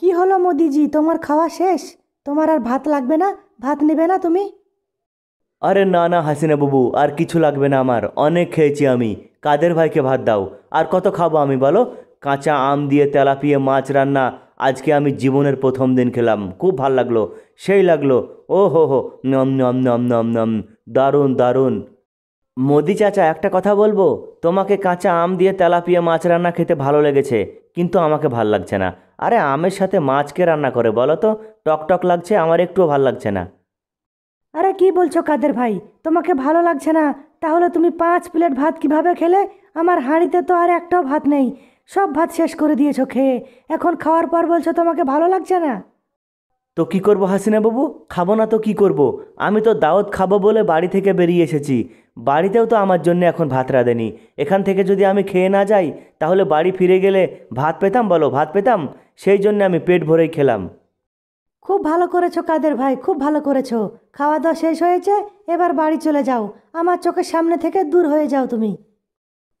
কি হলো মোদিজি তোমার খাওয়া শেষ তোমার আর ভাত লাগবে না ভাত নেবে না তুমি আরে না না হাসিনা বাবু আর কিছু লাগবে না আমার অনেক খেয়েছি আমি কাদের ভাইকে ভাত দাও আর কত খাবো আমি বলো কাঁচা আম দিয়ে তেলাপিয়ে মাছ রান্না আজকে আমি জীবনের প্রথম দিন খেলাম খুব ভাল লাগলো সেই লাগলো ও হো হো নম নম নম নম নম দারুণ দারুণ মোদি চাচা একটা কথা বলবো তোমাকে কাঁচা আম দিয়ে তেলাপিয়া মাছ রান্না খেতে ভালো লেগেছে কিন্তু আমাকে ভাল লাগছে না আরে আমের সাথে মাছকে রান্না করে বলো তো টকটক লাগছে আমার একটুও ভাল লাগছে না আরে কি বলছো কাদের ভাই তোমাকে ভালো লাগছে না তাহলে তুমি পাঁচ প্লেট ভাত কিভাবে খেলে আমার হাঁড়িতে তো আর একটাও ভাত নেই সব ভাত শেষ করে দিয়েছো খেয়ে এখন খাওয়ার পর বলছো তোমাকে ভালো লাগছে না তো কি করবো হাসিনা বাবু খাবো না তো কি করব আমি তো দাওয়াত খাবো বলে বাড়ি থেকে বেরিয়ে এসেছি বাড়িতেও তো আমার জন্য এখন ভাত রাঁধেনি এখান থেকে যদি আমি খেয়ে না যাই তাহলে বাড়ি ফিরে গেলে ভাত পেতাম বলো ভাত পেতাম সেই জন্য আমি পেট ভরেই খেলাম খুব ভালো করেছো কাদের ভাই খুব ভালো করেছো খাওয়া দাওয়া শেষ হয়েছে এবার বাড়ি চলে যাও আমার চোখের সামনে থেকে দূর হয়ে যাও তুমি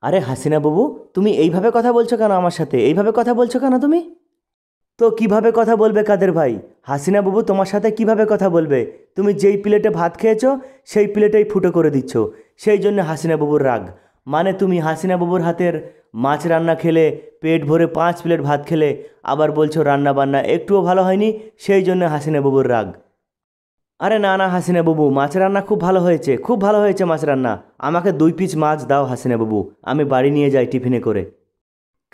আরে হাসিনা বাবু তুমি এইভাবে কথা বলছো কেন আমার সাথে এইভাবে কথা বলছো কেন তুমি তো কিভাবে কথা বলবে কাদের ভাই হাসিনা বাবু তোমার সাথে কিভাবে কথা বলবে তুমি যেই প্লেটে ভাত খেয়েছো সেই প্লেটেই ফুটো করে দিচ্ছ সেই জন্য হাসিনা বাবুর রাগ মানে তুমি হাসিনা বাবুর হাতের মাছ রান্না খেলে পেট ভরে পাঁচ প্লেট ভাত খেলে আবার বলছো রান্না বান্না একটুও ভালো হয়নি সেই জন্য হাসিনা বাবুর রাগ আরে না না হাসিনা বাবু মাছ রান্না খুব ভালো হয়েছে খুব ভালো হয়েছে মাছ রান্না আমাকে দুই পিস মাছ দাও হাসিনা বাবু আমি বাড়ি নিয়ে যাই টিফিনে করে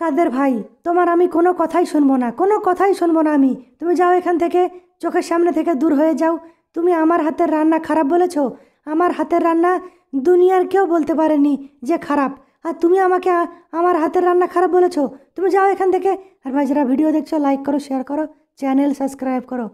কাদের ভাই তোমার আমি কোনো কথাই শুনবো না কোনো কথাই শুনবো না আমি তুমি যাও এখান থেকে চোখের সামনে থেকে দূর হয়ে যাও তুমি আমার হাতের রান্না খারাপ বলেছ আমার হাতের রান্না দুনিয়ার কেউ বলতে পারেনি যে খারাপ আর তুমি আমাকে আমার হাতের রান্না খারাপ বলেছো তুমি যাও এখান থেকে আর ভাই যারা ভিডিও দেখছো লাইক করো শেয়ার করো চ্যানেল সাবস্ক্রাইব করো